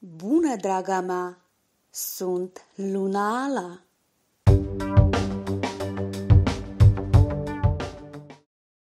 Bună, draga mea! Sunt Luna Ala!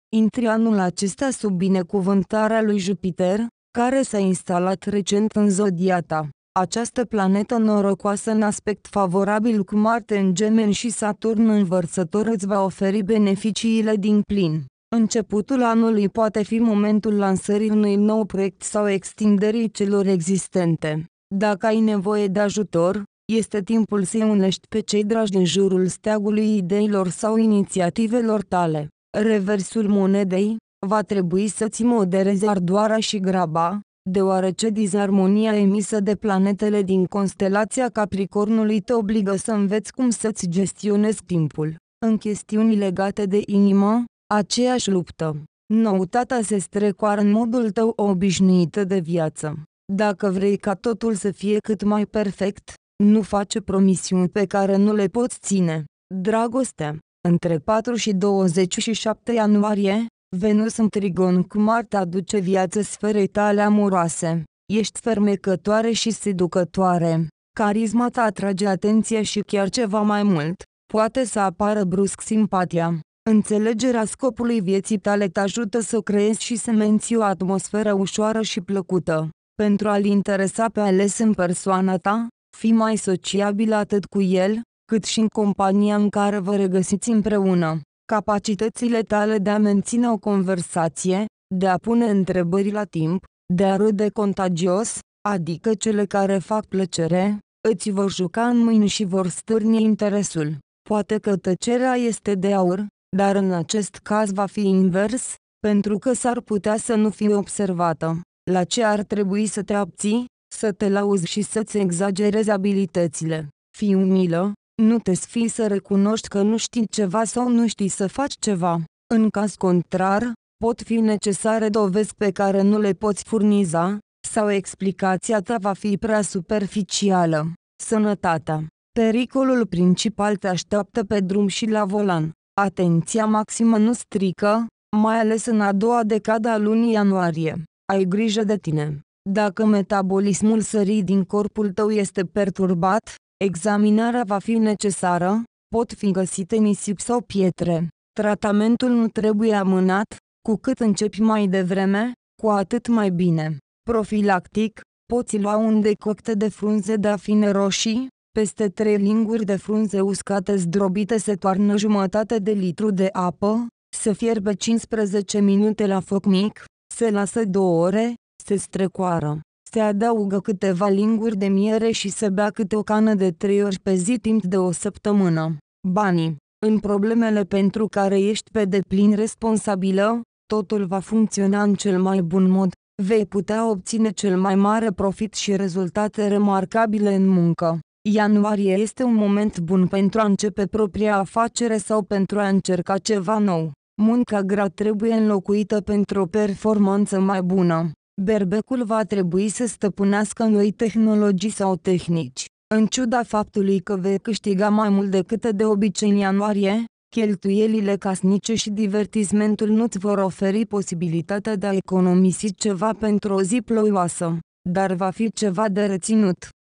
Intri anul acesta sub binecuvântarea lui Jupiter, care s-a instalat recent în zodia ta. Această planetă norocoasă în aspect favorabil cu Marte în gemeni și Saturn în vărsător îți va oferi beneficiile din plin. Începutul anului poate fi momentul lansării unui nou proiect sau extinderii celor existente. Dacă ai nevoie de ajutor, este timpul să-i unești pe cei dragi din jurul steagului ideilor sau inițiativelor tale. Reversul monedei, va trebui să-ți moderezi ardoarea și graba, deoarece dizarmonia emisă de planetele din constelația Capricornului te obligă să înveți cum să-ți gestionezi timpul. În chestiuni legate de inimă, aceeași luptă. Noutatea se strecoară în modul tău obișnuit de viață. Dacă vrei ca totul să fie cât mai perfect, nu face promisiuni pe care nu le poți ține. Dragoste. Între 4 și 27 ianuarie, Venus în trigon cu Marte aduce viață sferei tale amoroase. Ești fermecătoare și seducătoare. Carisma ta atrage atenția și chiar ceva mai mult. Poate să apară brusc simpatia. Înțelegerea scopului vieții tale te ajută să creezi și să menții o atmosferă ușoară și plăcută. Pentru a-l interesa pe ales în persoana ta, fi mai sociabil atât cu el, cât și în compania în care vă regăsiți împreună. Capacitățile tale de a menține o conversație, de a pune întrebări la timp, de a râde contagios, adică cele care fac plăcere, îți vor juca în mâini și vor stârni interesul. Poate că tăcerea este de aur, dar în acest caz va fi invers, pentru că s-ar putea să nu fie observată. La ce ar trebui să te abții? Să te lauzi și să-ți exagerezi abilitățile. Fii umilă, nu te sfii să recunoști că nu știi ceva sau nu știi să faci ceva. În caz contrar, pot fi necesare dovezi pe care nu le poți furniza, sau explicația ta va fi prea superficială. Sănătatea. Pericolul principal te așteaptă pe drum și la volan. Atenția maximă nu strică, mai ales în a doua decadă a lunii ianuarie. Ai grijă de tine. Dacă metabolismul sării din corpul tău este perturbat, examinarea va fi necesară, pot fi găsite nisip sau pietre. Tratamentul nu trebuie amânat, cu cât începi mai devreme, cu atât mai bine. Profilactic, poți lua un decocte de frunze de afine roșii, peste trei linguri de frunze uscate zdrobite se toarnă jumătate de litru de apă, se fierbe 15 minute la foc mic, se lasă două ore, se strecoară. Se adaugă câteva linguri de miere și se bea câte o cană de trei ori pe zi timp de o săptămână. Banii. În problemele pentru care ești pe deplin responsabilă, totul va funcționa în cel mai bun mod. Vei putea obține cel mai mare profit și rezultate remarcabile în muncă. Ianuarie este un moment bun pentru a începe propria afacere sau pentru a încerca ceva nou. Munca grea trebuie înlocuită pentru o performanță mai bună. Berbecul va trebui să stăpânească noi tehnologii sau tehnici. În ciuda faptului că vei câștiga mai mult decât de obicei în ianuarie, cheltuielile casnice și divertismentul nu-ți vor oferi posibilitatea de a economisi ceva pentru o zi ploioasă, dar va fi ceva de reținut.